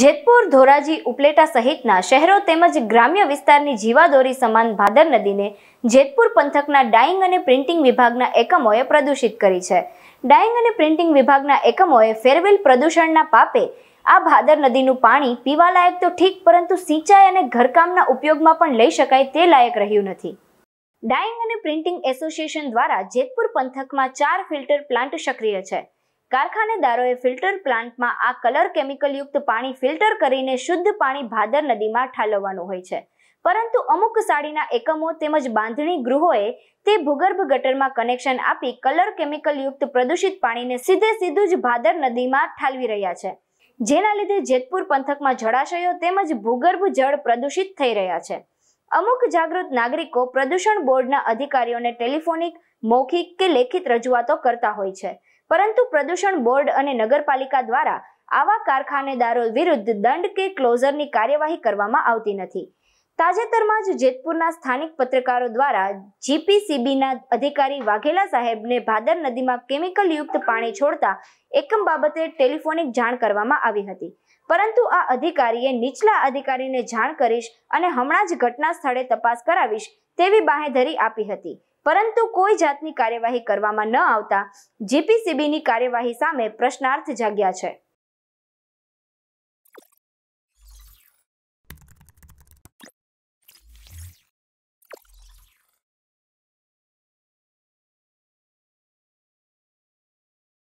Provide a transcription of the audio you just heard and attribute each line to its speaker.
Speaker 1: જેતપુર ધોરાજી ઉપલેટા સહિતના શહેરો તેમજ ગ્રામ્ય વિસ્તારની જીવાદોરી સમાન ભાદર નદીને જેતપુર પંથકના ડાઈંગ અને પ્રિન્ટિંગ વિભાગના એકમોએ પ્રદૂષિત કરી છે ડાઈંગ અને પ્રિન્ટિંગ વિભાગના એકમોએ ફેરવેલ પ્રદૂષણના પાપે આ ભાદર નદીનું પાણી પીવા લાયક તો ઠીક પરંતુ સિંચાઈ અને ઘરકામના ઉપયોગમાં પણ લઈ શકાય તે લાયક રહ્યું નથી ડાઈંગ અને પ્રિન્ટિંગ એસોસિએશન દ્વારા જેતપુર પંથકમાં ચાર ફિલ્ટર પ્લાન્ટ સક્રિય છે કારખાનેદારોએ ફિલ્ટર પ્લાન્ટમાં આ કલર કેમિકલયુક્ત પાણી ફિલ્ટર કરીને શુદ્ધ પાણી ભાદર નદીમાં ઠાલવવાનું હોય છે પરંતુ અમુક સાડીના એકમો તેમજ બાંધણી ગૃહોએ તે ભૂગર્ભ ગટરમાં કનેક્શન આપી કલર કેમિકલયુક્ત પ્રદૂષિત પાણીને સીધે સીધું જ ભાદર નદીમાં ઠાલવી રહ્યા છે જેના લીધે જેતપુર પંથકમાં જળાશયો તેમજ ભૂગર્ભ જળ પ્રદૂષિત થઈ રહ્યા છે અમુક જાગૃત નાગરિકો પ્રદૂષણ બોર્ડના અધિકારીઓને ટેલિફોનિક મૌખિક કે લેખિત રજૂઆતો કરતા હોય છે પરંતુ પ્રદૂષણ બોર્ડ અને નગરપાલિકા દ્વારા આવા કારખાનેદારો વિરુદ્ધ દંડ કે ક્લોઝરની કાર્યવાહી કરવામાં આવતી નથી તાજેતરમાં જ જેતપુરના સ્થાનિક પત્રકારો દ્વારા જીપીસીબીના અધિકારી વાઘેલા સાહેબને ભાદર નદીમાં કેમિકલયુક્ત પાણી છોડતા એકમ બાબતે ટેલિફોનિક જાણ કરવામાં આવી હતી પરંતુ આ અધિકારીએ નીચલા અધિકારીને જાણ કરીશ અને હમણાં જ ઘટના સ્થળે તપાસ કરાવીશ તેવી બાહેધરી આપી હતી પરંતુ કોઈ જાતની કાર્યવાહી કરવામાં ન આવતા જીપીસીબીની કાર્યવાહી સામે પ્રશ્નાર્થ જાગ્યા છે